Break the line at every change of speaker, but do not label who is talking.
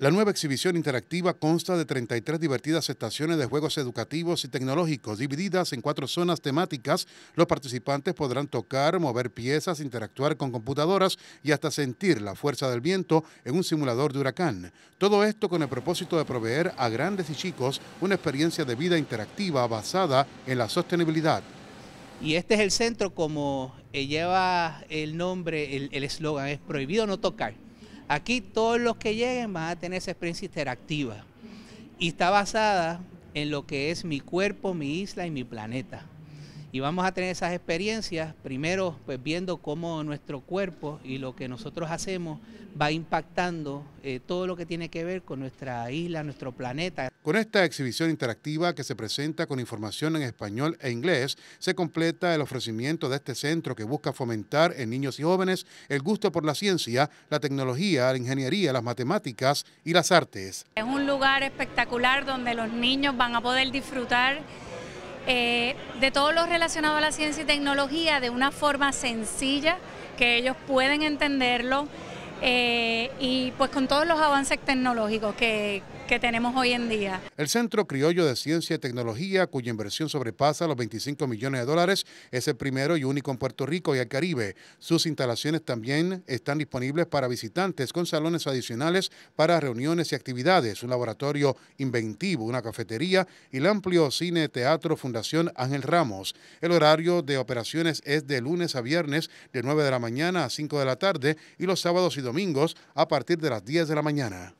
La nueva exhibición interactiva consta de 33 divertidas estaciones de juegos educativos y tecnológicos divididas en cuatro zonas temáticas. Los participantes podrán tocar, mover piezas, interactuar con computadoras y hasta sentir la fuerza del viento en un simulador de huracán. Todo esto con el propósito de proveer a grandes y chicos una experiencia de vida
interactiva basada en la sostenibilidad. Y este es el centro como eh, lleva el nombre, el eslogan, es prohibido no tocar Aquí todos los que lleguen van a tener esa experiencia interactiva y está basada en lo que es mi cuerpo, mi isla y mi planeta. Y vamos a tener esas experiencias, primero pues viendo cómo nuestro cuerpo y lo que nosotros hacemos va impactando eh, todo lo que tiene que ver con nuestra isla, nuestro planeta.
Con esta exhibición interactiva que se presenta con información en español e inglés, se completa el ofrecimiento de este centro que busca fomentar en niños y jóvenes el gusto por la ciencia, la tecnología, la ingeniería, las matemáticas y las artes.
Es un lugar espectacular donde los niños van a poder disfrutar eh, de todo lo relacionado a la ciencia y tecnología de una forma sencilla, que ellos pueden entenderlo, eh, y pues con todos los avances tecnológicos que, que tenemos hoy en día.
El Centro Criollo de Ciencia y Tecnología, cuya inversión sobrepasa los 25 millones de dólares, es el primero y único en Puerto Rico y el Caribe. Sus instalaciones también están disponibles para visitantes con salones adicionales para reuniones y actividades, un laboratorio inventivo, una cafetería y el amplio cine teatro Fundación Ángel Ramos. El horario de operaciones es de lunes a viernes de 9 de la mañana a 5 de la tarde y los sábados y domingos a partir de las 10 de la mañana.